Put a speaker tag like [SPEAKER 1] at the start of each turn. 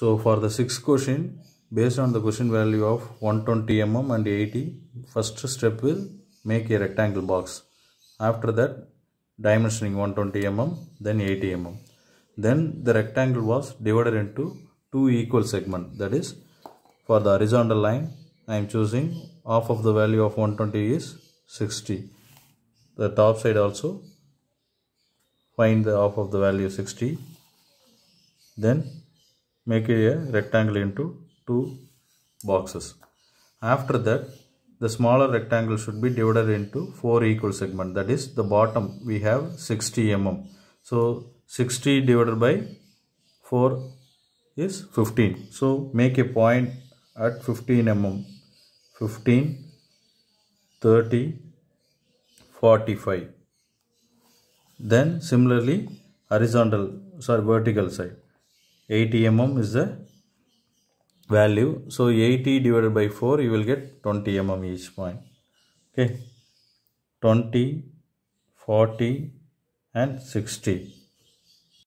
[SPEAKER 1] So for the sixth question, based on the question value of 120 mm and 80, first step will make a rectangle box. After that, dimensioning 120 mm, then 80 mm. Then the rectangle was divided into two equal segments. That is, for the horizontal line, I am choosing half of the value of 120 is 60. The top side also find the half of the value 60. Then make a rectangle into two boxes. After that the smaller rectangle should be divided into four equal segments that is the bottom we have 60 mm. So 60 divided by 4 is 15. So make a point at 15 mm 15 30 45 then similarly horizontal sorry vertical side 80 mm is the value so 80 divided by 4 you will get 20 mm each point okay 20 40 and 60